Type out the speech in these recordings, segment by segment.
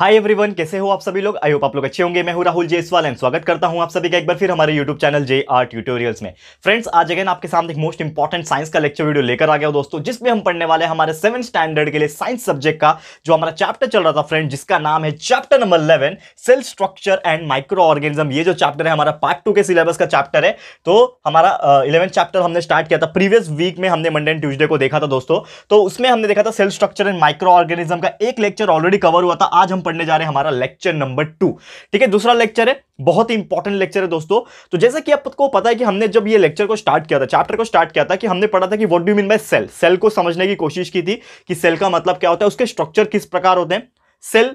hi everyone कैसे हो आप सभी लोग आई होप आप लोग अच्छे होंगे मैं हूं राहुल जयसवाल एंड स्वागत करता हूं आप सभी का एक बार फिर हमारे YouTube channel J R tutorials में फ्रेंड्स आज अगेन आपके सामने एक मोस्ट इंपॉर्टेंट साइंस का लेक्चर वीडियो लेकर आ गया दोस्तों जिसमें हम पढ़ने वाले हमारे सेवन स्टैंडर्ड के लिए साइंस सब्जेक्ट का जो हमारा चैप्टर चल रहा था फ्रेंड जिसका नाम है chapter number eleven cell structure and micro organism ये जो चैप्टर है हमारा पार्ट टू के सिलेबस का चैप्टर है तो हमारा इलेवन चैप्टर हमने स्टार्ट किया था प्रीवियस वीक में हमने मंडे एंड ट्यूजडे को देखा था दोस्तों तो उसमें हमने देखा था cell structure and micro organism का एक लेक्चर ऑलरेडी कवर हुआ था आज हम पढ़ने जा रहे हैं हमारा लेक्चर नंबर टू ठीक है दूसरा लेक्चर है बहुत ही इंपॉर्टेंट लेक्चर है दोस्तों तो जैसा कि आपको पता है कि हमने जब ये लेक्चर को स्टार्ट किया था चैप्टर को स्टार्ट किया था कि हमने पढ़ा था कि what do mean by cell cell को समझने की कोशिश की थी कि सेल का मतलब क्या होता है उसके स्ट्रक्चर किस प्रकार होते हैं सेल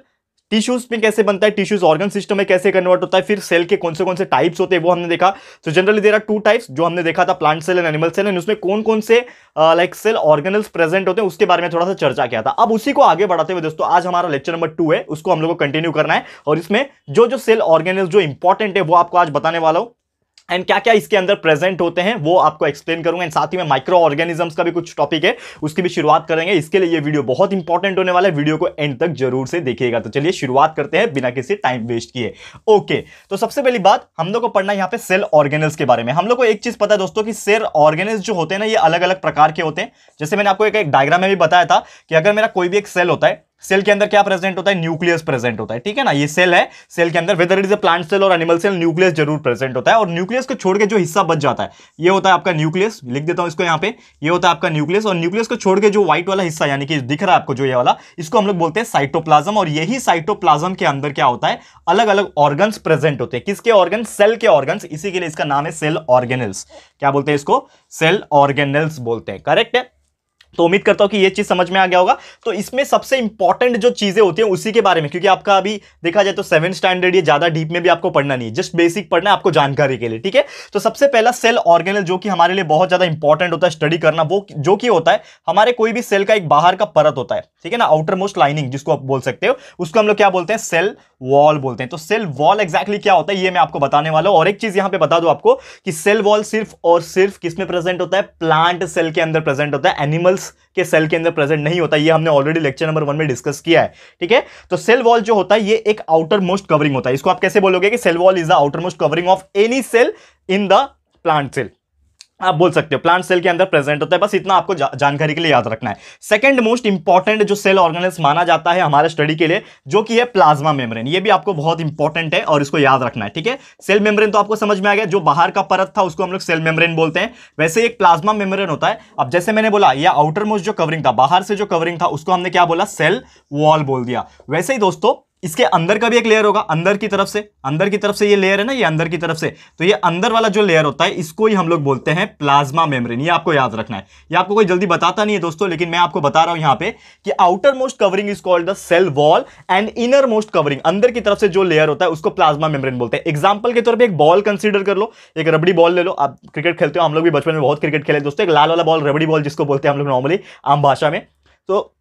टिश्यूज में कैसे बनता है टिश्यूज ऑर्गन सिस्टम में कैसे कन्वर्ट होता है फिर सेल के कौन से कौन से टाइप्स होते हैं वो हमने देखा तो generally there are two types जो हमने देखा था plant cell and animal cell and उसमें कौन कौन से लाइक सेल ऑर्गेनल्स प्रेजेंट होते हैं उसके बारे में थोड़ा सा चर्चा किया था अब उसी को आगे बढ़ाते हुए दोस्तों आज हमारा लेक्चर नंबर टू है उसको हम लोग को कंटिन्यू करना है और इसमें जो जो सेल ऑर्गेनल्स जो इंपॉर्टेंट है वो आपको आज बताने वाला हूँ एंड क्या क्या इसके अंदर प्रेजेंट होते हैं वो आपको एक्सप्लेन करूंगा एंड साथ ही में माइक्रो ऑर्गेनिजम्स का भी कुछ टॉपिक है उसकी भी शुरुआत करेंगे इसके लिए ये वीडियो बहुत इंपॉर्टेंट होने वाला है वीडियो को एंड तक जरूर से देखिएगा तो चलिए शुरुआत करते हैं बिना किसी टाइम वेस्ट किए ओके तो सबसे पहली बात हम लोग को पढ़ना यहाँ पे सेल ऑर्गेनल्स के बारे में हम लोग को एक चीज पता है दोस्तों की सेल ऑर्गेनल्स जो होते हैं ना ये अलग अलग प्रकार के होते हैं जैसे मैंने आपको एक, एक डायग्राम में भी बताया था कि अगर मेरा कोई भी एक सेल होता है सेल के अंदर क्या प्रेजेंट होता है न्यूक्लियस प्रेजेंट होता है ठीक है ना ये सेल है सेल के अंदर whether it is a plant cell और एनिमल सेल न्यूक्लियस जरूर प्रेजेंट होता है और न्यूक्लियस को छोड़ के जो हिस्सा बच जाता है ये होता है आपका न्यूक्लियस लिख देता हूं इसको यहाँ पे ये होता है आपका न्यूक्लियस और न्यूक्लियस को छोड़ के जो व्हाइट वाला हिस्सा यानी कि दिख रहा है आपको जो ये वाला इसको हम लोग बोलते हैं साइटोप्लाजम और यही साइटोप्लाजम के अंदर क्या होता है अलग अलग ऑर्गन प्रेजेंट होते हैं किसके ऑर्गन सेल के ऑर्गन इसी के लिए इसका नाम है सेल ऑर्गेनल्स क्या बोलते हैं इसको सेल ऑर्गेनल्स बोलते हैं करेक्ट है तो उम्मीद करता हूँ कि ये चीज़ समझ में आ गया होगा तो इसमें सबसे इंपॉर्टेंट जो चीज़ें होती हैं उसी के बारे में क्योंकि आपका अभी देखा जाए तो सेवन स्टैंडर्ड ये ज़्यादा डीप में भी आपको पढ़ना नहीं है जस्ट बेसिक पढ़ना है आपको जानकारी के लिए ठीक है तो सबसे पहला सेल ऑर्गेनल जो कि हमारे लिए बहुत ज़्यादा इंपॉर्टेंट होता है स्टडी करना वो जो कि होता है हमारे कोई भी सेल का एक बाहर का परत होता है ठीक है ना आउटर मोस्ट लाइनिंग जिसको आप बोल सकते हो उसको हम लोग क्या बोलते हैं सेल वॉल बोलते हैं तो सेल वॉल एग्जैक्टली क्या होता है ये मैं आपको बताने वाला हूँ और एक चीज़ यहाँ पे बता दो आपको कि सेल वॉल सिर्फ और सिर्फ किसमें प्रेजेंट होता है प्लांट सेल के अंदर प्रेजेंट होता है एनिमल्स सेल्स के सेल के अंदर प्रेजेंट नहीं होता ये हमने ऑलरेडी लेक्चर नंबर वन में डिस्कस किया है ठीक है तो सेल वॉल जो होता है ये एक आउटर मोस्ट कवरिंग होता है इसको आप कैसे बोलोगे कि cell wall is the outer most covering of any cell in the plant cell आप बोल सकते हो प्लांट सेल के अंदर प्रेजेंट होता है बस इतना आपको जा, जानकारी के लिए याद रखना है सेकंड मोस्ट इंपॉर्टेंट जो सेल ऑर्गेनाइज माना जाता है हमारे स्टडी के लिए जो कि है प्लाज्मा मेम्ब्रेन ये भी आपको बहुत इंपॉर्टेंट है और इसको याद रखना है ठीक है सेल मेम्ब्रेन तो आपको समझ में आ गया जो बाहर का परत था उसको हम लोग सेल मेम्ब्रेन बोलते हैं वैसे एक प्लाज्मा मेम्ब्रेन होता है अब जैसे मैंने बोला यह आउटर मोस्ट जो कवरिंग था बाहर से जो कवरिंग था उसको हमने क्या बोला सेल वॉल बोल दिया वैसे ही दोस्तों इसके अंदर का भी एक लेयर होगा अंदर की तरफ से अंदर की तरफ से ये लेयर है ना ये अंदर की तरफ से तो ये अंदर वाला जो लेयर होता है इसको ही हम लोग बोलते हैं प्लाज्मा मेम्ब्रेन ये आपको याद रखना है ये आपको कोई जल्दी बताता नहीं है दोस्तों लेकिन मैं आपको बता रहा हूं यहां पे कि outer most covering is called the cell wall and inner most covering अंदर की तरफ से जो लेयर होता है उसको प्लाज्मा मेम्ब्रेन बोलते हैं एग्जाम्पल के तौर पर एक बॉल कंसिडर कर लो एक रबड़ी बॉल ले लो आप क्रिकेट खेलते हो हम लोग भी बचपन में बहुत क्रिकेट खेले दोस्तों एक लाल वाला बॉल रबड़ी बॉल जिसको बोलते हैं हम लोग नॉर्मली आम भाषा में तो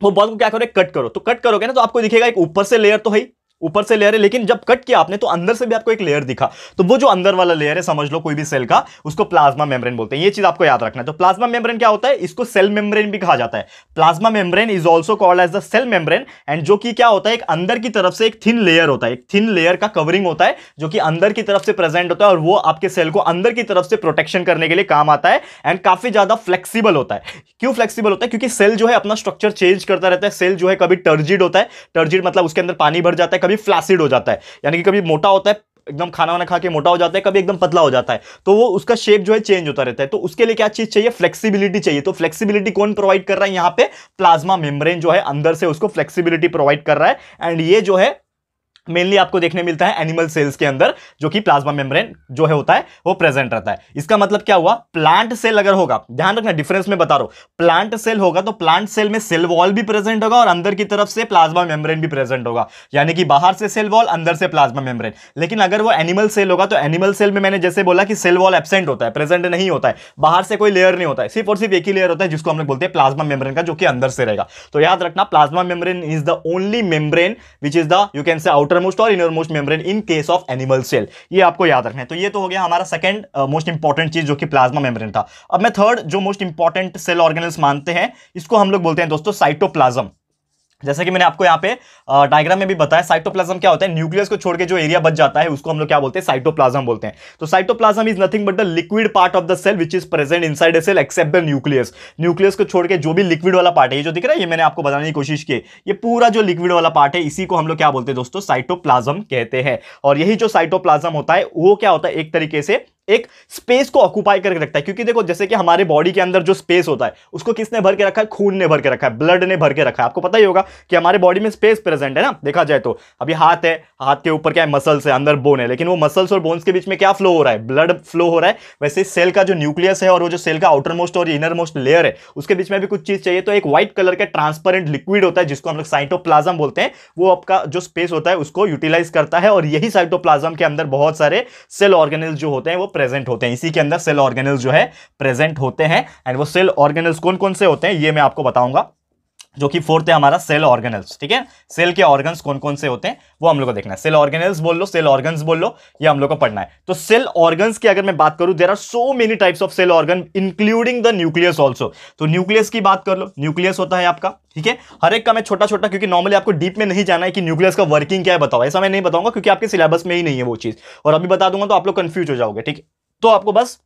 तो बॉल को क्या करो कट करो तो कट करोगे ना तो आपको दिखेगा एक ऊपर से लेयर तो है ऊपर से लेयर है लेकिन जब कट किया आपने तो अंदर से भी आपको एक लेयर दिखा तो वो जो अंदर वाला लेयर है समझ लो कोई भी सेल का उसको प्लाज्मा मेम्ब्रेन बोलते हैं ये चीज आपको याद रखना है तो प्लाज्मा मेम्ब्रेन क्या होता है इसको सेल मेम्ब्रेन भी कहा जाता है plasma membrane is also called as the cell membrane and जो कि क्या होता है एक अंदर की तरफ से एक थिन लेयर होता है एक थिन लेयर का कवरिंग होता है जो कि अंदर की तरफ से प्रेजेंट होता है और वो आपके सेल को अंदर की तरफ से प्रोटेक्शन करने के लिए काम आता है एंड काफी ज्यादा फ्लेक्सीबल होता है क्यों फ्लेक्सीबल होता है क्योंकि सेल जो है अपना स्ट्रक्चर चेंज करता रहता है सेल जो है कभी टर्जिड होता है टर्जिड मतलब उसके अंदर पानी भर जाता है कभी फ्लैसिड हो जाता है यानी कि कभी मोटा होता है एकदम खाना वाना खा के मोटा हो जाता है कभी एकदम पतला हो जाता है तो वो उसका शेप जो है चेंज होता रहता है तो उसके लिए क्या चीज चाहिए फ्लेक्सिबिलिटी चाहिए तो फ्लेक्सिबिलिटी कौन प्रोवाइड कर रहा है यहाँ पे प्लाज्मा मेम्ब्रेन जो है अंदर से उसको फ्लेक्सिबिलिटी प्रोवाइड कर रहा है एंड ये जो है मेनली आपको देखने मिलता है एनिमल सेल्स के अंदर जो कि प्लाज्मा मेम्ब्रेन जो है होता है वो प्रेजेंट रहता है इसका मतलब क्या हुआ प्लांट सेल अगर होगा ध्यान रखना डिफरेंस में बता रहा हूं प्लांट सेल होगा तो प्लांट सेल में सेल वॉल भी प्रेजेंट होगा और अंदर की तरफ से प्लाज्मा मेम्ब्रेन भी प्रेजेंट होगा यानी कि बाहर से सेल वॉल अंदर से प्लाज्मा मेम्ब्रेन लेकिन अगर वो एनिमल सेल होगा तो एनिमल सेल में मैंने जैसे बोला कि सेल वॉल एबसेंट होता है प्रेजेंट नहीं होता है बाहर से कोई लेयर नहीं होता है सिर्फ और सिर्फ एक ही लेयर होता है जिसको हम लोग बोलते हैं प्लाज्मा मेम्ब्रेन का जो कि अंदर से रहेगा तो याद रखना plasma membrane is the only membrane which is the you can say outer outermost और innermost membrane in case of animal cell ये आपको याद रखना है तो ये तो हो गया हमारा सेकंड मोस्ट इंपॉर्टेंट चीज जो कि प्लाज्मा मेम्ब्रेन था अब मैं थर्ड जो मोस्ट इंपॉर्टेंट सेल ऑर्गेनल्स मानते हैं इसको हम लोग बोलते हैं दोस्तों साइटोप्लाज्म जैसे कि मैंने आपको यहाँ पे डायग्राम में भी बताया साइटोप्लाज्म क्या होता है न्यूक्लियस को छोड़ के जो एरिया बच जाता है उसको हम लोग क्या बोलते हैं साइटोप्लाज्म बोलते हैं तो cytoplasm is nothing but the liquid part of the cell which is present inside a cell except the nucleus nucleus को छोड़ के जो भी लिक्विड वाला पार्ट है ये जो दिख रहा है ये मैंने आपको बताने की कोशिश की ये पूरा जो लिक्विड वाला पार्ट है इसी को हम लोग क्या बोलते हैं दोस्तों साइटोप्लाज्म कहते हैं और यही जो साइटोप्लाज्म होता है वो क्या होता है एक तरीके से एक स्पेस को ऑक्यूपाई करके रखता है क्योंकि देखो जैसे कि हमारे बॉडी के अंदर जो स्पेस होता है उसको किसने भर के रखा है खून ने भर के रखा है ब्लड ने भर के रखा है आपको पता ही होगा कि हमारे बॉडी में स्पेस प्रेजेंट है ना देखा जाए तो अभी हाथ है हाथ के ऊपर क्या है मसल्स है अंदर बोन है लेकिन वो मसल्स और बोन्स के बीच में क्या फ्लो हो रहा है ब्लड फ्लो हो रहा है वैसे सेल का जो न्यूक्लियस है और वो जो सेल का आउटर मोस्ट और इनर मोस्ट लेयर है उसके बीच में भी कुछ चीज चाहिए तो एक व्हाइट कलर का ट्रांसपेरेंट लिक्विड होता है जिसको हम लोग साइटोप्लाजम बोलते हैं वो आपका जो स्पेस होता है उसको यूटिलाइज करता है और यही साइटोप्लाजम के अंदर बहुत सारे सेल ऑर्गेनल जो होते हैं वो प्रेजेंट होते हैं इसी के अंदर सेल ऑर्गेनल्स जो है प्रेजेंट होते हैं एंड वो सेल ऑर्गेनल्स कौन कौन से होते हैं ये मैं आपको बताऊंगा जो कि फोर्थ है हमारा सेल ऑर्गेनल्स ठीक है सेल के ऑर्गन्स कौन कौन से होते हैं वो हम लोग को देखना है सेल ऑर्गेनल्स बोल लो सेल ऑर्गन्स बोल लो ये हम लोग को पढ़ना है तो सेल ऑर्गन्स की अगर मैं बात करूं there are so many types of cell organ including the nucleus also तो न्यूक्लियस की बात कर लो न्यूक्लियस होता है आपका ठीक है हर एक का मैं छोटा छोटा क्योंकि नॉर्मली आपको डीप में नहीं जाना है कि न्यूक्लियस का वर्किंग क्या है बताओ ऐसा मैं नहीं बताऊंगा क्योंकि आपके सिलेबस में ही नहीं है वो चीज़ और अभी बता दूंगा तो आप लोग कन्फ्यूज हो जाओगे ठीक है तो आपको बस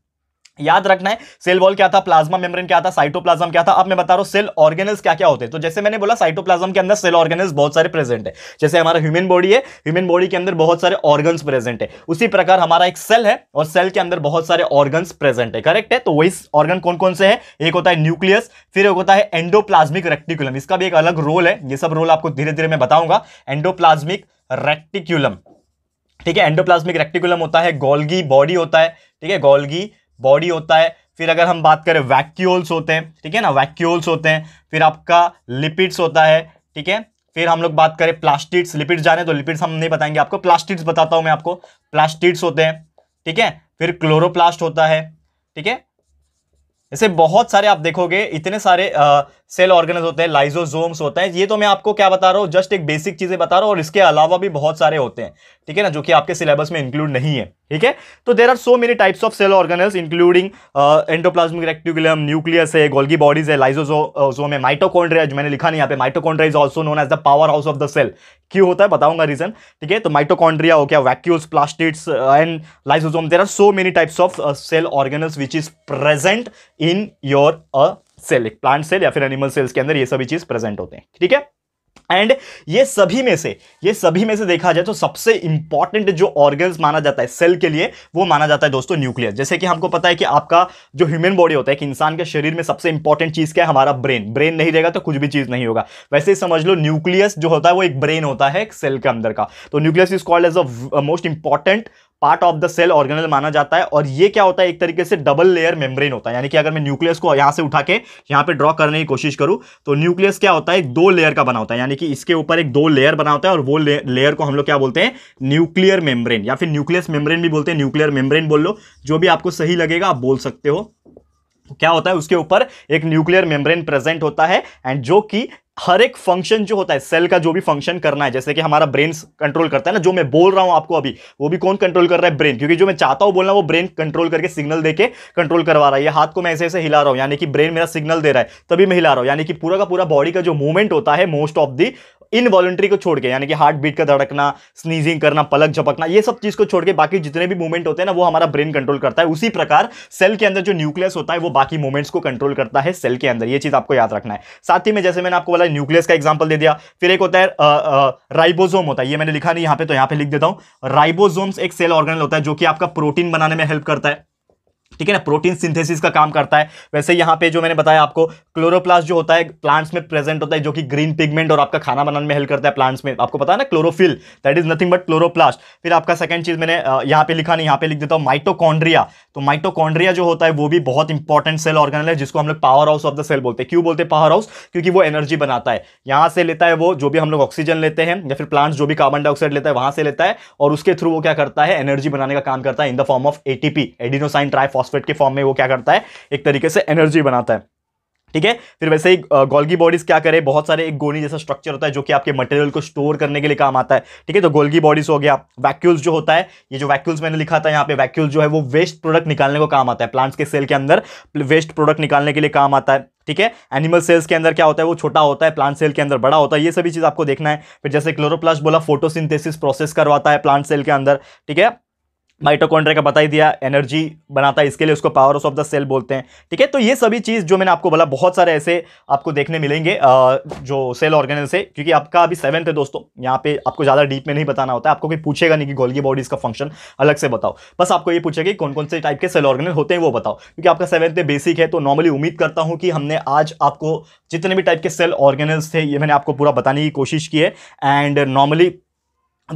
याद रखना है सेल वॉल क्या था प्लाज्मा मेम्ब्रेन क्या था साइटोप्लाज्म क्या था अब मैं बता रहा हूँ सेल ऑर्गेनल्स क्या क्या होते हैं तो जैसे मैंने बोला साइटोप्लाज्म के अंदर सेल ऑर्गेनल्स बहुत सारे प्रेजेंट है जैसे हमारा ह्यूमन बॉडी है ह्यूमन बॉडी के अंदर बहुत सारे ऑर्गन्स प्रेजेंट है उसी प्रकार हमारा एक सेल है और सेल के अंदर बहुत सारे ऑर्गन्स प्रेजेंट है करेक्ट है तो वही ऑर्गन कौन कौन से है एक होता है न्यूक्लियस फिर एक होता है एंडोप्लाज्मिक रेक्टिकुलम इसका भी एक अलग रोल है ये सब रोल आपको धीरे धीरे मैं बताऊंगा एंडोप्लाज्मिक रेक्टिकुलम ठीक है एंडोप्लाज्मिक रेक्टिकुलम होता है गोल्गी बॉडी होता है ठीक है गोल्गी बॉडी होता है फिर अगर हम बात करें वैक्यूल्स होते हैं ठीक है ना वैक्यूल्स होते हैं फिर आपका लिपिड्स होता है ठीक है फिर हम लोग बात करें प्लास्टिड्स लिपिड्स जाने तो लिपिड्स हम नहीं बताएंगे आपको प्लास्टिड्स बताता हूँ मैं आपको प्लास्टिड्स होते हैं ठीक है फिर क्लोरोप्लास्ट होता है ठीक है ऐसे बहुत सारे आप देखोगे इतने सारे आ, सेल ऑर्गेनाइज होते हैं लाइजोजोम्स होते हैं ये तो मैं आपको क्या बता रहा हूँ जस्ट एक बेसिक चीज़ें बता रहा हूँ और इसके अलावा भी बहुत सारे होते हैं ठीक है ना जो कि आपके सिलेबस में इंक्लूड नहीं है ठीक है तो there are so many types of cell organize including endoplasmic reticulum nucleus है गोल्गी बॉडीज है लाइजोजोम है माइटोकॉन्ड्रिया जो मैंने लिखा नहीं यहाँ पे mitochondria is also known as the power house of the cell क्यों होता है बताऊंगा रीजन ठीक है तो माइटोकॉन्ड्रिया हो गया vacuoles plastics and lysosome there are so many types of cell organelles which is present in your uh cell एक प्लांट सेल या फिर एनिमल सेल्स के अंदर ये सभी चीज प्रेजेंट होते हैं ठीक है एंड ये सभी में से ये सभी में से देखा जाए तो सबसे इंपॉर्टेंट जो ऑर्गन्स माना जाता है सेल के लिए वो माना जाता है दोस्तों न्यूक्लियस जैसे कि हमको पता है कि आपका जो ह्यूमन बॉडी होता है कि इंसान के शरीर में सबसे इंपॉर्टेंट चीज़ क्या है हमारा ब्रेन ब्रेन नहीं रहेगा तो कुछ भी चीज़ नहीं होगा वैसे ही समझ लो न्यूक्लियस जो होता है वो एक ब्रेन होता है सेल के अंदर का तो nucleus is called as a most important part of the cell organelle माना जाता है और ये क्या होता है एक तरीके से डबल लेयर मेम्ब्रेन होता है यानी कि अगर मैं न्यूक्लियस को यहाँ से उठा के यहाँ पे ड्रॉ करने की कोशिश करूँ तो न्यूक्लियस क्या होता है एक दो लेयर का बना होता है यानी कि इसके ऊपर एक दो लेयर बना होता है और वो ले, लेयर को हम लोग क्या बोलते हैं न्यूक्लियर मेम्ब्रेन या फिर न्यूक्लियस मेम्ब्रेन भी बोलते हैं न्यूक्लियर मेम्ब्रेन बोल लो जो भी आपको सही लगेगा आप बोल सकते हो क्या होता है उसके ऊपर एक न्यूक्लियर मेम्ब्रेन प्रेजेंट होता है एंड जो कि हर एक फंक्शन जो होता है सेल का जो भी फंक्शन करना है जैसे कि हमारा ब्रेन कंट्रोल करता है ना जो मैं बोल रहा हूं आपको अभी वो भी कौन कंट्रोल कर रहा है ब्रेन क्योंकि जो मैं चाहता हूं बोलना वो ब्रेन कंट्रोल करके सिग्नल देके कंट्रोल करवा रहा है या हाथ को मैं ऐसे ऐसे हिला रहा हूं यानी कि ब्रेन मेरा सिग्नल दे रहा है तभी मैं हिला रहा हूं यानी कि पूरा का पूरा बॉडी का जो मूवमेंट होता है मोस्ट ऑफ दी इनवॉलेंट्री को छोड़ के यानी कि हार्ट बीट का धड़कना स्नीजिंग करना पलक झपकना ये सब चीज़ को छोड़ के बाकी जितने भी मूवमेंट होते हैं ना वो हमारा ब्रेन कंट्रोल करता है उसी प्रकार सेल के अंदर जो न्यूक्लियस होता है वो बाकी मूवमेंट्स को कंट्रोल करता है सेल के अंदर ये चीज़ आपको याद रखना है साथ ही में जैसे मैंने आपको बोला न्यूक्लियस का एग्जाम्पल दे दिया फिर एक होता है राइबोजोम होता है ये मैंने लिखा नहीं यहाँ पे तो यहाँ पे लिख देता हूँ राइबोजोम्स एक सेल ऑर्गेनल होता है जो कि आपका प्रोटीन बनाने में हेल्प करता है ठीक है ना प्रोटीन सिंथेसिस का काम करता है वैसे यहाँ पे जो मैंने बताया आपको क्लोरोप्लास्ट जो होता है प्लांट्स में प्रेजेंट होता है जो कि ग्रीन पिगमेंट और आपका खाना बनाने में हेल्प करता है प्लांट्स में आपको पता है ना chlorophyll that is nothing but chloroplast फिर आपका सेकंड चीज़ मैंने यहाँ पे लिखा नहीं यहाँ पे लिख देता हूँ माइटोकॉन्ड्रिया तो माइटोकॉन्ड्रिया जो होता है वो भी बहुत इंपॉर्टेंट सेल ऑर्गेनल है जिसको हम लोग power house of the cell बोलते हैं क्यों बोलते हैं पावर हाउस क्योंकि वो एनर्जी बनाता है यहाँ से लेता है वो जो भी हम लोग ऑक्सीजन लेते हैं या फिर प्लांट्स जो भी कार्बन डाइऑक्साइड लेता है वहाँ से लेता है और उसके थ्रू वो क्या करता है एनर्जी बनाने का काम करता है in the form of ATP adenosine triphosphate के फॉर्म में वो क्या करता है एक तरीके से एनर्जी बनाता है ठीक है फिर वैसे ही गोल्गी बॉडीज क्या करें बहुत सारे एक गोनी जैसा स्ट्रक्चर होता है जो कि आपके मटेरियल को स्टोर करने के लिए काम आता है ठीक है तो गोल्गी बॉडीज हो गया वैक्यूल्स जो होता है ये जो वैक्यूल्स मैंने लिखा था यहाँ पे वैक्यूल्स जो है वो वेस्ट प्रोडक्ट निकालने को काम आता है प्लांट्स के सेल के अंदर वेस्ट प्रोडक्ट निकालने के लिए काम आता है ठीक है एनिमल सेल्स के अंदर क्या होता है वो छोटा होता है प्लांट सेल के अंदर बड़ा होता है ये सभी चीज़ आपको देखना है फिर जैसे क्लोरोप्लास्ट बोला फोटोसिंथेसिस प्रोसेस करवाता है प्लांट सेल के अंदर ठीक है माइटोकॉन्ड्रिया का बता ही दिया एनर्जी बनाता है इसके लिए उसको पावर ऑफ द सेल बोलते हैं ठीक है तो ये सभी चीज़ जो मैंने आपको बोला बहुत सारे ऐसे आपको देखने मिलेंगे जो सेल ऑर्गेनल से क्योंकि आपका अभी सेवन्थ है दोस्तों यहाँ पे आपको ज़्यादा डीप में नहीं बताना होता है आपको कोई पूछेगा नहीं कि गोल्गी बॉडीज़ का फंक्शन अलग से बताओ बस आपको ये पूछेगा कि कौन कौन से टाइप के सेल ऑर्गेनल होते हैं वो बताओ क्योंकि आपका सेवन्थ में बेसिक है तो नॉर्मली उम्मीद करता हूँ कि हमने आज आपको जितने भी टाइप के सेल ऑर्गेनल्स थे ये मैंने आपको पूरा बताने की कोशिश की है एंड नॉर्मली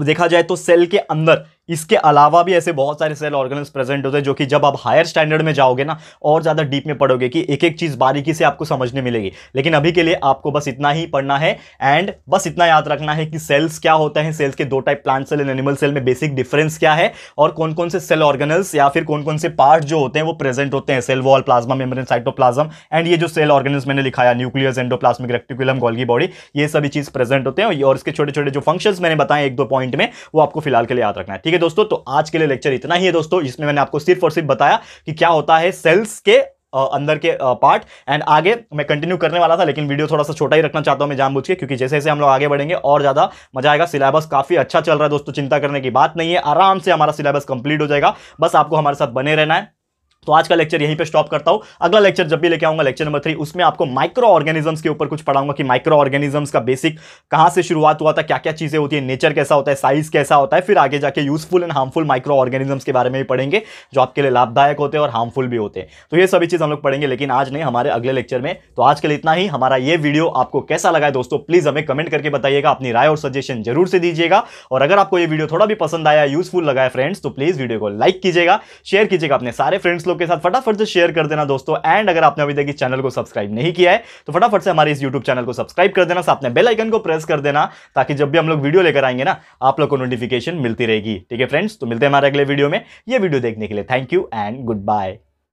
देखा जाए तो सेल के अंदर इसके अलावा भी ऐसे बहुत सारे सेल ऑर्गेनल्स प्रेजेंट होते हैं जो कि जब आप हायर स्टैंडर्ड में जाओगे ना और ज़्यादा डीप में पढ़ोगे कि एक एक चीज़ बारीकी से आपको समझने मिलेगी लेकिन अभी के लिए आपको बस इतना ही पढ़ना है एंड बस इतना याद रखना है कि सेल्स क्या होते हैं सेल्स के दो type plant cell and animal cell में बेसिक डिफरेंस क्या है और कौन कौन से सेल ऑर्गेनल्स या फिर कौन कौन से पार्ट जो होते हैं वो प्रेजेंट होते हैं cell wall plasma membrane cytoplasm and ये जो सेल ऑर्गेनल्स मैंने लिखाया nucleus endoplasmic reticulum Golgi body ये सभी चीज़ प्रेजेंट होते हैं और इसके छोटे छोटे जो फंक्शन मैंने बताए एक दो पॉइंट में वो आपको फिलहाल के लिए याद रखना है ठीक ठीक है दोस्तों तो आज के लिए लेक्चर इतना ही है दोस्तों जिसमें मैंने आपको सिर्फ और सिर्फ बताया कि क्या होता है सेल्स के अंदर के पार्ट एंड आगे मैं कंटिन्यू करने वाला था लेकिन वीडियो थोड़ा सा छोटा ही रखना चाहता हूं मैं जानबूझ के क्योंकि जैसे जैसे हम लोग आगे बढ़ेंगे और ज़्यादा मजा आएगा सिलेबस काफ़ी अच्छा चल रहा है दोस्तों चिंता करने की बात नहीं है आराम से हमारा सिलेबस कंप्लीट हो जाएगा बस आपको हमारे साथ बने रहना है तो आज का लेक्चर यहीं पे स्टॉप करता हूं अगला लेक्चर जब भी लेके आऊंगा लेक्चर नंबर थ्री उसमें आपको माइक्रो ऑर्गेनिजम्स के ऊपर कुछ पढ़ाऊंगा कि माइक्रो ऑर्गेनिजम्स का बेसिक कहां से शुरुआत हुआ था क्या क्या चीजें होती है नेचर कैसा होता है साइज कैसा होता है फिर आगे जाके useful and harmful microorganisms के बारे में भी पढ़ेंगे जो आपके लिए लाभदायक होते हैं और हार्मफुल भी होते हैं तो ये सभी चीज हम लोग पढ़ेंगे लेकिन आज नहीं हमारे अगले लेक्चर में तो आज के लिए इतना ही हमारा ये वीडियो आपको कैसा लगा है दोस्तों प्लीज हमें कमेंट करके बताइएगा अपनी राय और सजेशन जरूर से दीजिएगा और अगर आपको ये वीडियो थोड़ा भी पसंद आया यूजफुल लगा है फ्रेंड्स तो प्लीज वीडियो को लाइक कीजिएगा शेयर कीजिएगा अपने सारे फ्रेंड्स लोग दोस्तों के साथ फटाफट से शेयर कर देना दोस्तों एंड अगर आपने अभी तक इस चैनल को सब्सक्राइब नहीं किया है तो फटाफट से हमारे इस यूट्यूब चैनल को सब्सक्राइब कर देना साथ में बेलाइकन को प्रेस कर देना ताकि जब भी हम लोग वीडियो लेकर आएंगे ना आप लोग को नोटिफिकेशन मिलती रहेगी ठीक है फ्रेंड्स तो मिलते हैं हमारे अगले वीडियो में ये वीडियो देखने के लिए thank you and good bye